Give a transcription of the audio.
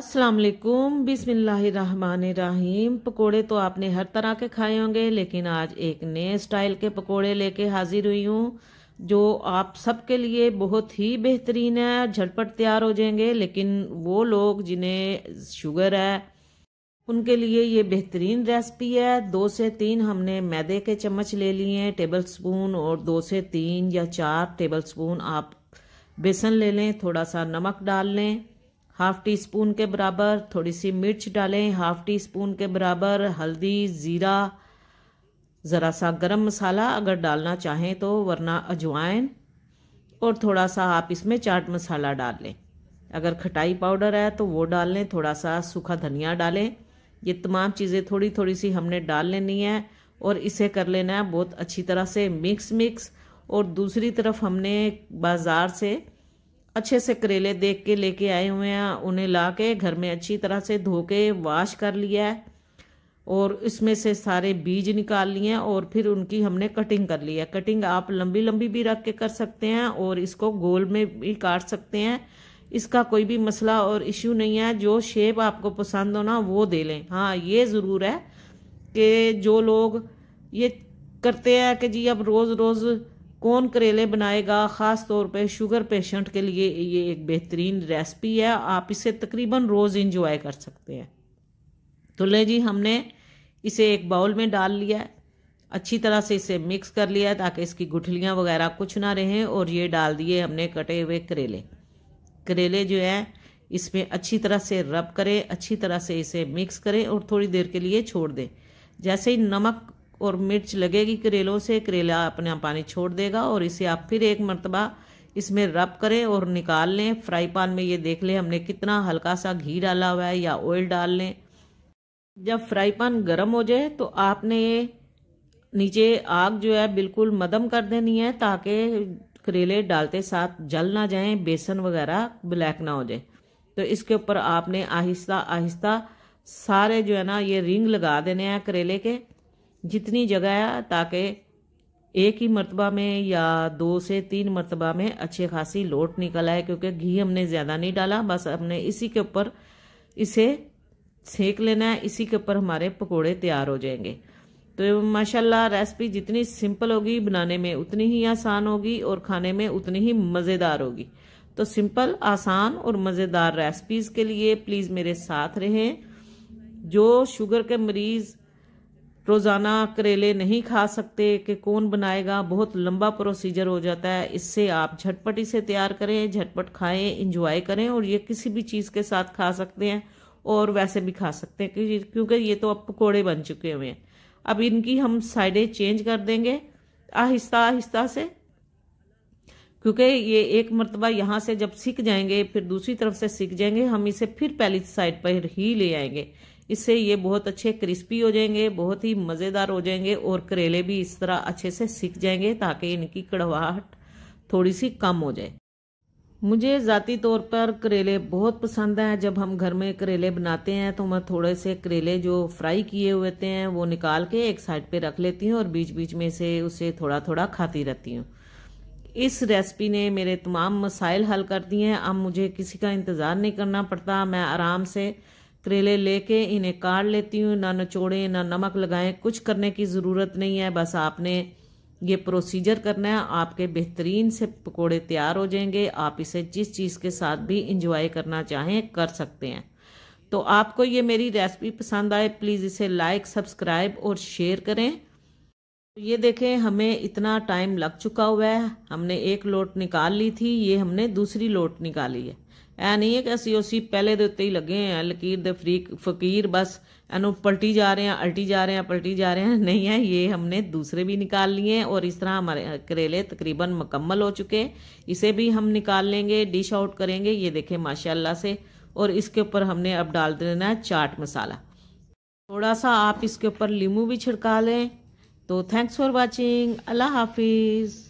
अस्सलाम वालेकुम बिसमीम पकोड़े तो आपने हर तरह के खाए होंगे लेकिन आज एक नए स्टाइल के पकोड़े लेके हाजिर हुई हूँ जो आप सबके लिए बहुत ही बेहतरीन है झटपट तैयार हो जाएंगे लेकिन वो लोग जिन्हें शुगर है उनके लिए ये बेहतरीन रेसिपी है दो से तीन हमने मैदे के चम्मच ले लिए हैं टेबल स्पून और दो से तीन या चार टेबल स्पून आप बेसन ले लें थोड़ा सा नमक डाल लें हाफ टी स्पून के बराबर थोड़ी सी मिर्च डालें हाफ टी स्पून के बराबर हल्दी ज़ीरा ज़रा सा गरम मसाला अगर डालना चाहें तो वरना अजवाइन और थोड़ा सा आप इसमें चाट मसाला डाल लें अगर खटाई पाउडर है तो वो डाल लें थोड़ा सा सूखा धनिया डालें ये तमाम चीज़ें थोड़ी थोड़ी सी हमने डाल लेनी है और इसे कर लेना है बहुत अच्छी तरह से मिक्स मिक्स और दूसरी तरफ हमने बाज़ार से अच्छे से करेले देख के लेके आए हुए हैं उन्हें ला के घर में अच्छी तरह से धो के वाश कर लिया है और इसमें से सारे बीज निकाल लिए हैं और फिर उनकी हमने कटिंग कर ली है कटिंग आप लंबी लंबी भी रख के कर सकते हैं और इसको गोल में भी काट सकते हैं इसका कोई भी मसला और इश्यू नहीं है जो शेप आपको पसंद हो ना वो दे लें हाँ ये ज़रूर है कि जो लोग ये करते हैं कि जी अब रोज़ रोज़ कौन करेले बनाएगा ख़ास तौर पे शुगर पेशेंट के लिए ये एक बेहतरीन रेसिपी है आप इसे तकरीबन रोज़ इंजॉय कर सकते हैं तो ले जी हमने इसे एक बाउल में डाल लिया अच्छी तरह से इसे मिक्स कर लिया ताकि इसकी गुठलियाँ वगैरह कुछ ना रहें और ये डाल दिए हमने कटे हुए करेले करेले जो है इसमें अच्छी तरह से रब करें अच्छी तरह से इसे मिक्स करें और थोड़ी देर के लिए छोड़ दें जैसे ही नमक और मिर्च लगेगी करेलों से करेला अपना पानी छोड़ देगा और इसे आप फिर एक मरतबा इसमें रब करें और निकाल लें फ्राई पान में ये देख लें हमने कितना हल्का सा घी डाला हुआ है या ऑयल डाल लें जब फ्राई पान गर्म हो जाए तो आपने ये नीचे आग जो है बिल्कुल मदम कर देनी है ताकि करेले डालते साथ जल ना जाए बेसन वगैरह ब्लैक ना हो जाए तो इसके ऊपर आपने आहिस्ता आहिस्ता सारे जो है ना ये रिंग लगा देने हैं करेले के जितनी जगह ताकि एक ही मरतबा में या दो से तीन मरतबा में अच्छे खासी लोट निकल आए क्योंकि घी हमने ज़्यादा नहीं डाला बस हमने इसी के ऊपर इसे सेक लेना है इसी के ऊपर हमारे पकोड़े तैयार हो जाएंगे तो माशाल्लाह रेसिपी जितनी सिंपल होगी बनाने में उतनी ही आसान होगी और खाने में उतनी ही मज़ेदार होगी तो सिंपल आसान और मज़ेदार रेसिपीज़ के लिए प्लीज़ मेरे साथ रहें जो शुगर के मरीज़ रोज़ाना करेले नहीं खा सकते कि कौन बनाएगा बहुत लंबा प्रोसीजर हो जाता है इससे आप झटपट इसे तैयार करें झटपट खाएं इंजॉय करें और ये किसी भी चीज़ के साथ खा सकते हैं और वैसे भी खा सकते हैं क्योंकि ये तो अब पकौड़े बन चुके हुए हैं अब इनकी हम साइडें चेंज कर देंगे आहिस्ता आहिस्ता से क्योंकि ये एक मरतबा यहाँ से जब सीख जाएंगे फिर दूसरी तरफ से सीख जाएंगे हम इसे फिर पहली साइड पर ही ले आएंगे इससे ये बहुत अच्छे क्रिस्पी हो जाएंगे बहुत ही मज़ेदार हो जाएंगे और करेले भी इस तरह अच्छे से सीख जाएंगे ताकि इनकी कड़वाहट थोड़ी सी कम हो जाए मुझे ज़ाती तौर पर करेले बहुत पसंद हैं जब हम घर में करेले बनाते हैं तो मैं थोड़े से करेले जो फ्राई किए हुए थे हैं वो निकाल के एक साइड पे रख लेती हूँ और बीच बीच में से उसे थोड़ा थोड़ा खाती रहती हूँ इस रेसिपी ने मेरे तमाम मसाइल हल कर दिए हैं अब मुझे किसी का इंतज़ार नहीं करना पड़ता मैं आराम से करेले लेके इन्हें काट लेती हूँ ना नचोड़ें ना नमक लगाएं कुछ करने की ज़रूरत नहीं है बस आपने ये प्रोसीजर करना है आपके बेहतरीन से पकोड़े तैयार हो जाएंगे आप इसे जिस चीज़ के साथ भी इंजॉय करना चाहें कर सकते हैं तो आपको ये मेरी रेसिपी पसंद आए प्लीज़ इसे लाइक सब्सक्राइब और शेयर करें ये देखें हमें इतना टाइम लग चुका हुआ है हमने एक लोट निकाल ली थी ये हमने दूसरी लोट निकाली है ਇਹ नहीं है कि असि ਉਸੇ पहले ਦੇ उत्ते ही लगे हैं लकीर ਦੇ फरीक फकीर बस ਇਹਨੂੰ पलटी जा रहे हैं ਅਲਟੀ जा रहे हैं पलटी जा रहे हैं नहीं है ये हमने दूसरे भी निकाल लिए हैं और इस तरह हमारे करेले तकरीबन मुकम्मल हो चुके इसे भी हम निकाल लेंगे डिश आउट करेंगे ये देखें माशाल्लाह से और इसके ऊपर हमने अब डाल देना है चाट मसाला थोड़ा सा आप इसके ऊपर लीमू भी छिड़का लें तो थैंक्स फॉर वॉचिंग अल्लाह हाफिज़